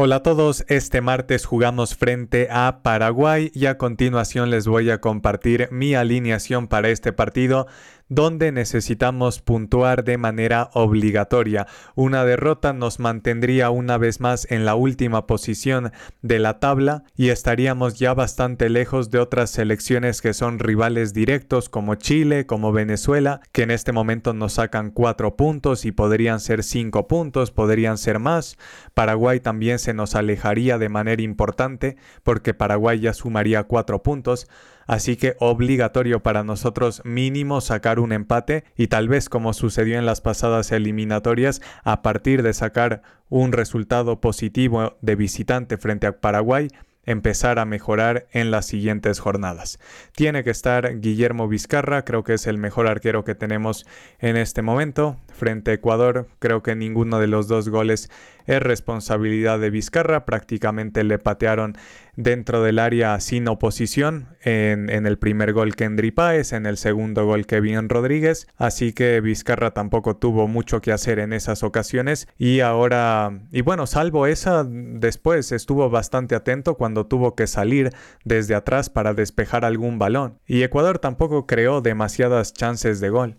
Hola a todos, este martes jugamos frente a Paraguay y a continuación les voy a compartir mi alineación para este partido donde necesitamos puntuar de manera obligatoria. Una derrota nos mantendría una vez más en la última posición de la tabla y estaríamos ya bastante lejos de otras selecciones que son rivales directos como Chile, como Venezuela, que en este momento nos sacan cuatro puntos y podrían ser cinco puntos, podrían ser más. Paraguay también se nos alejaría de manera importante porque Paraguay ya sumaría cuatro puntos así que obligatorio para nosotros mínimo sacar un empate y tal vez como sucedió en las pasadas eliminatorias, a partir de sacar un resultado positivo de visitante frente a Paraguay, empezar a mejorar en las siguientes jornadas. Tiene que estar Guillermo Vizcarra, creo que es el mejor arquero que tenemos en este momento. Frente a Ecuador, creo que ninguno de los dos goles es responsabilidad de Vizcarra, prácticamente le patearon dentro del área sin oposición. En, el primer gol que Kendry Páez, en el segundo gol que Kevin Rodríguez. Así que Vizcarra tampoco tuvo mucho que hacer en esas ocasiones. Y ahora, y bueno, salvo esa, después estuvo bastante atento cuando tuvo que salir desde atrás para despejar algún balón. Y Ecuador tampoco creó demasiadas chances de gol.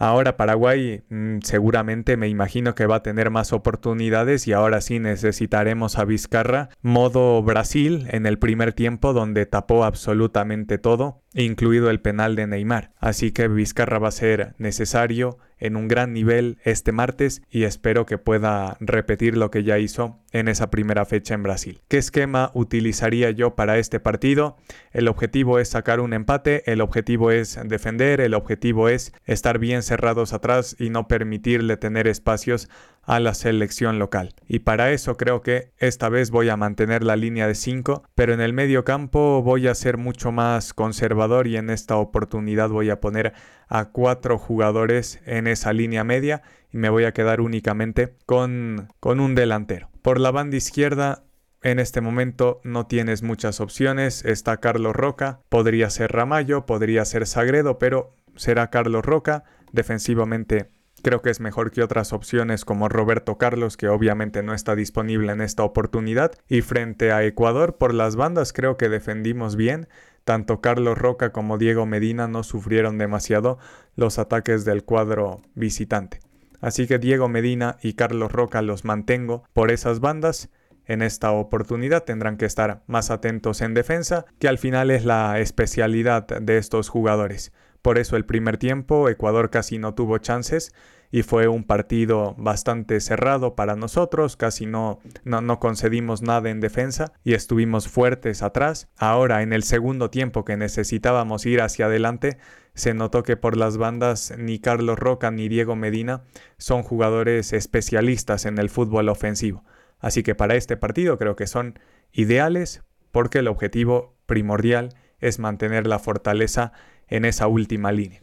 Ahora Paraguay mm, seguramente me imagino que va a tener más oportunidades y ahora sí necesitaremos a Vizcarra modo Brasil en el primer tiempo donde tapó absolutamente todo incluido el penal de Neymar. Así que Vizcarra va a ser necesario en un gran nivel este martes y espero que pueda repetir lo que ya hizo en esa primera fecha en Brasil. ¿Qué esquema utilizaría yo para este partido? El objetivo es sacar un empate, el objetivo es defender, el objetivo es estar bien cerrados atrás y no permitirle tener espacios a la selección local. Y para eso creo que esta vez voy a mantener la línea de 5, pero en el medio campo voy a ser mucho más conservador y en esta oportunidad voy a poner a cuatro jugadores en esa línea media y me voy a quedar únicamente con, con un delantero. Por la banda izquierda en este momento no tienes muchas opciones. Está Carlos Roca, podría ser Ramallo, podría ser Sagredo, pero será Carlos Roca. Defensivamente Creo que es mejor que otras opciones como Roberto Carlos, que obviamente no está disponible en esta oportunidad, y frente a Ecuador por las bandas creo que defendimos bien, tanto Carlos Roca como Diego Medina no sufrieron demasiado los ataques del cuadro visitante. Así que Diego Medina y Carlos Roca los mantengo por esas bandas. En esta oportunidad tendrán que estar más atentos en defensa, que al final es la especialidad de estos jugadores. Por eso el primer tiempo Ecuador casi no tuvo chances y fue un partido bastante cerrado para nosotros, casi no, no, concedimos nada en defensa y estuvimos fuertes atrás. Ahora en el segundo tiempo que necesitábamos ir hacia adelante, se notó que por las bandas ni Carlos Roca ni Diego Medina son jugadores especialistas en el fútbol ofensivo. Así que para este partido creo que son ideales porque el objetivo primordial es mantener la fortaleza en esa última línea.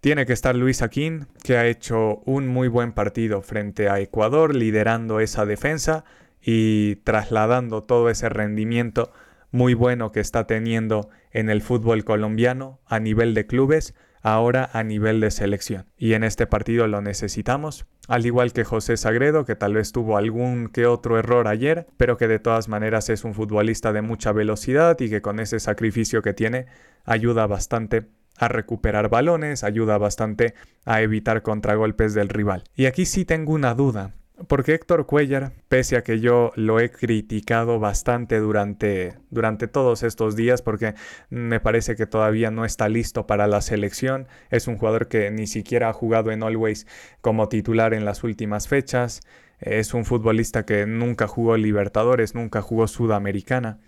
Tiene que estar Luis Aquín, que ha hecho un muy buen partido frente a Ecuador, liderando esa defensa y trasladando todo ese rendimiento muy bueno que está teniendo en el fútbol colombiano a nivel de clubes, ahora a nivel de selección. Y en este partido lo necesitamos, al igual que José Sagredo, que tal vez tuvo algún que otro error ayer, pero que de todas maneras es un futbolista de mucha velocidad y que con ese sacrificio que tiene ayuda bastante a recuperar balones, ayuda bastante a evitar contragolpes del rival. Y aquí sí tengo una duda, porque Héctor Cuellar, pese a que yo lo he criticado bastante durante, durante todos estos días, porque me parece que todavía no está listo para la selección, es un jugador que ni siquiera ha jugado en Always como titular en las últimas fechas, es un futbolista que nunca jugó Libertadores, nunca jugó Sudamericana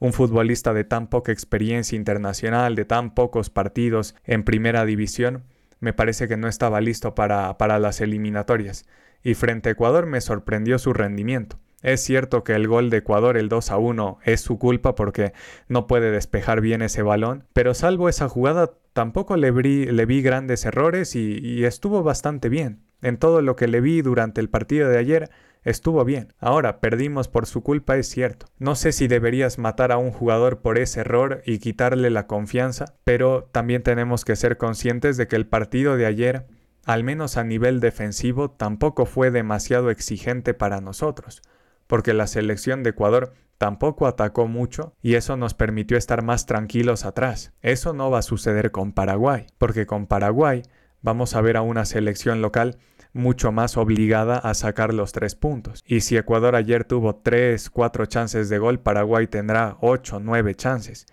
un futbolista de tan poca experiencia internacional, de tan pocos partidos en primera división, me parece que no estaba listo para, las eliminatorias. Y frente a Ecuador me sorprendió su rendimiento. Es cierto que el gol de Ecuador, el 2 a 1, es su culpa porque no puede despejar bien ese balón, pero salvo esa jugada tampoco le, vi, grandes errores y estuvo bastante bien. En todo lo que le vi durante el partido de ayer, Estuvo bien. Ahora perdimos por su culpa, es cierto. No sé si deberías matar a un jugador por ese error y quitarle la confianza, pero también tenemos que ser conscientes de que el partido de ayer al menos a nivel defensivo, tampoco fue demasiado exigente para nosotros, porque la selección de Ecuador tampoco atacó mucho y eso nos permitió estar más tranquilos atrás. Eso no va a suceder con Paraguay, porque con Paraguay vamos a ver a una selección local mucho más obligada a sacar los tres puntos. Y si Ecuador ayer tuvo tres cuatro chances de gol, Paraguay tendrá ocho nueve chances.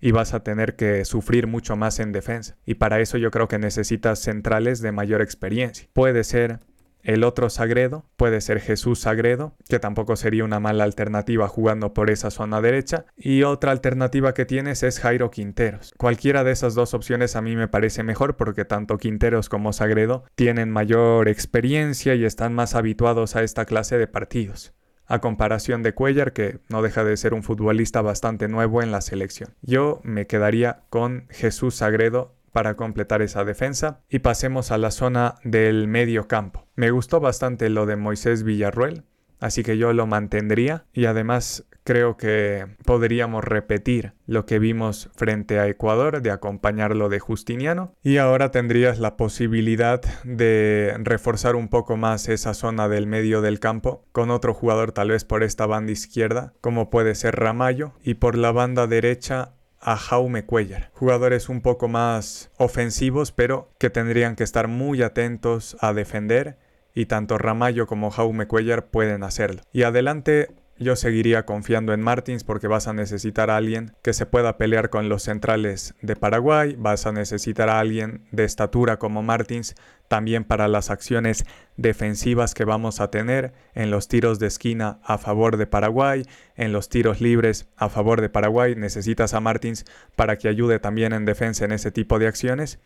Y vas a tener que sufrir mucho más en defensa. Y para eso yo creo que necesitas centrales de mayor experiencia. Puede ser el otro Sagredo puede ser Jesús Sagredo, que tampoco sería una mala alternativa jugando por esa zona derecha. Y otra alternativa que tienes es Jairo Quinteros. Cualquiera de esas dos opciones a mí me parece mejor porque tanto Quinteros como Sagredo tienen mayor experiencia y están más habituados a esta clase de partidos a comparación de Cuellar, que no deja de ser un futbolista bastante nuevo en la selección. Yo me quedaría con Jesús Sagredo para completar esa defensa y pasemos a la zona del medio campo. Me gustó bastante lo de Moisés Villarruel, así que yo lo mantendría y además creo que podríamos repetir lo que vimos frente a Ecuador de acompañarlo de Justiniano y ahora tendrías la posibilidad de reforzar un poco más esa zona del medio del campo con otro jugador tal vez por esta banda izquierda como puede ser Ramallo y por la banda derecha a Jaume Cuellar. Jugadores un poco más ofensivos, pero que tendrían que estar muy atentos a defender y tanto Ramallo como Jaume Cuellar pueden hacerlo. Y adelante yo seguiría confiando en Martins porque vas a necesitar a alguien que se pueda pelear con los centrales de Paraguay, vas a necesitar a alguien de estatura como Martins también para las acciones defensivas que vamos a tener en los tiros de esquina a favor de Paraguay, en los tiros libres a favor de Paraguay, necesitas a Martins para que ayude también en defensa en ese tipo de acciones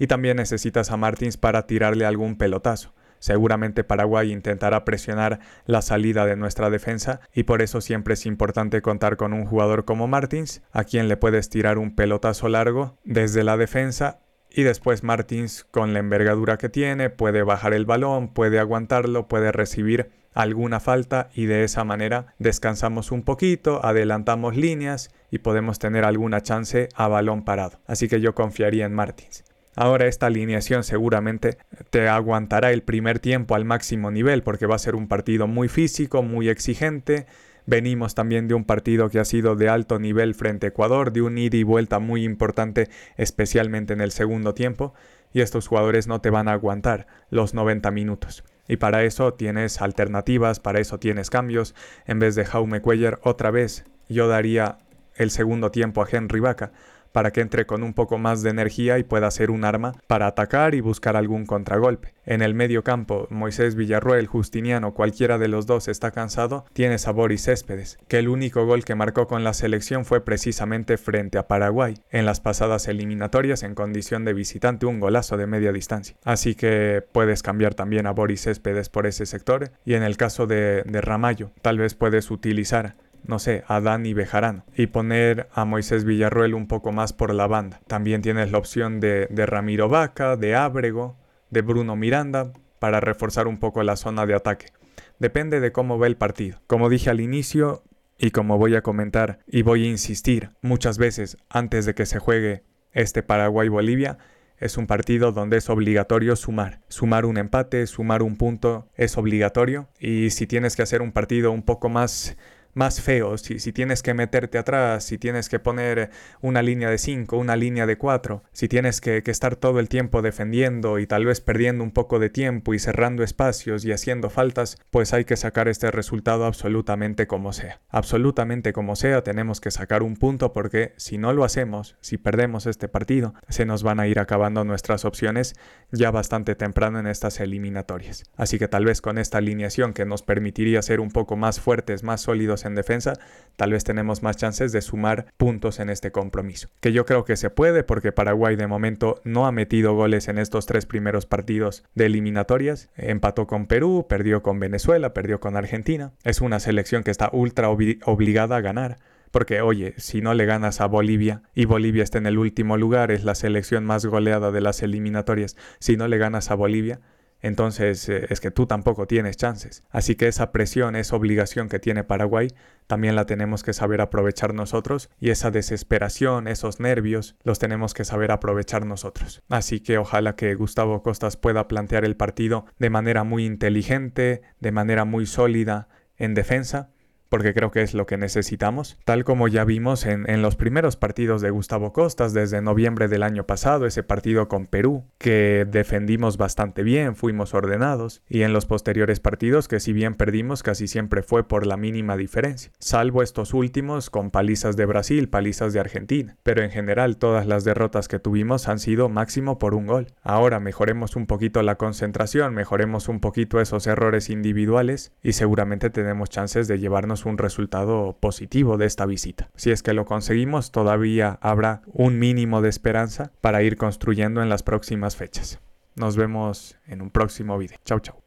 y también necesitas a Martins para tirarle algún pelotazo. Seguramente Paraguay intentará presionar la salida de nuestra defensa y por eso siempre es importante contar con un jugador como Martins, a quien le puedes tirar un pelotazo largo desde la defensa y después Martins, con la envergadura que tiene, puede bajar el balón, puede aguantarlo, puede recibir alguna falta y de esa manera descansamos un poquito, adelantamos líneas y podemos tener alguna chance a balón parado. Así que yo confiaría en Martins. Ahora esta alineación seguramente te aguantará el primer tiempo al máximo nivel porque va a ser un partido muy físico, muy exigente. Venimos también de un partido que ha sido de alto nivel frente a Ecuador, de un ida y vuelta muy importante, especialmente en el segundo tiempo, y estos jugadores no te van a aguantar los 90 minutos. Y para eso tienes alternativas, para eso tienes cambios. En vez de Jaume Cuellar, otra vez yo daría el segundo tiempo a Henry Vaca para que entre con un poco más de energía y pueda ser un arma para atacar y buscar algún contragolpe. En el medio campo, Moisés Villarruel, Justiniano, cualquiera de los dos está cansado, tienes a Boris Céspedes, que el único gol que marcó con la selección fue precisamente frente a Paraguay, en las pasadas eliminatorias en condición de visitante un golazo de media distancia. Así que puedes cambiar también a Boris Céspedes por ese sector y en el caso de, de Ramallo, tal vez puedes utilizar no sé, Adán y Bejarán. y poner a Moisés Villarruel un poco más por la banda. También tienes la opción de, Ramiro Vaca, de Ábrego, de Bruno Miranda, para reforzar un poco la zona de ataque. Depende de cómo va el partido. Como dije al inicio, y como voy a comentar y voy a insistir muchas veces antes de que se juegue este Paraguay-Bolivia, es un partido donde es obligatorio sumar. Sumar un empate, sumar un punto es obligatorio. Y si tienes que hacer un partido un poco más más feos si, si tienes que meterte atrás, si tienes que poner una línea de 5, una línea de 4, si tienes que, que estar todo el tiempo defendiendo y tal vez perdiendo un poco de tiempo y cerrando espacios y haciendo faltas, pues hay que sacar este resultado absolutamente como sea. Absolutamente como sea, tenemos que sacar un punto porque si no lo hacemos, si perdemos este partido, se nos van a ir acabando nuestras opciones ya bastante temprano en estas eliminatorias. Así que tal vez con esta alineación que nos permitiría ser un poco más fuertes, más sólidos en defensa, tal vez tenemos más chances de sumar puntos en este compromiso. Que yo creo que se puede porque Paraguay de momento no ha metido goles en estos tres primeros partidos de eliminatorias. Empató con Perú, perdió con Venezuela, perdió con Argentina. Es una selección que está ultra obligada a ganar. Porque oye, si no le ganas a Bolivia y Bolivia está en el último lugar, es la selección más goleada de las eliminatorias, si no le ganas a Bolivia, entonces eh, es que tú tampoco tienes chances. Así que esa presión, esa obligación que tiene Paraguay, también la tenemos que saber aprovechar nosotros y esa desesperación, esos nervios, los tenemos que saber aprovechar nosotros. Así que ojalá que Gustavo Costas pueda plantear el partido de manera muy inteligente, de manera muy sólida en defensa porque creo que es lo que necesitamos, tal como ya vimos en, los primeros partidos de Gustavo Costas desde noviembre del año pasado, ese partido con Perú, que defendimos bastante bien, fuimos ordenados, y en los posteriores partidos que si bien perdimos casi siempre fue por la mínima diferencia, salvo estos últimos con palizas de Brasil, palizas de Argentina, pero en general todas las derrotas que tuvimos han sido máximo por un gol. Ahora mejoremos un poquito la concentración, mejoremos un poquito esos errores individuales y seguramente tenemos chances de llevarnos un resultado positivo de esta visita. Si es que lo conseguimos, todavía habrá un mínimo de esperanza para ir construyendo en las próximas fechas. Nos vemos en un próximo video. Chau, chau.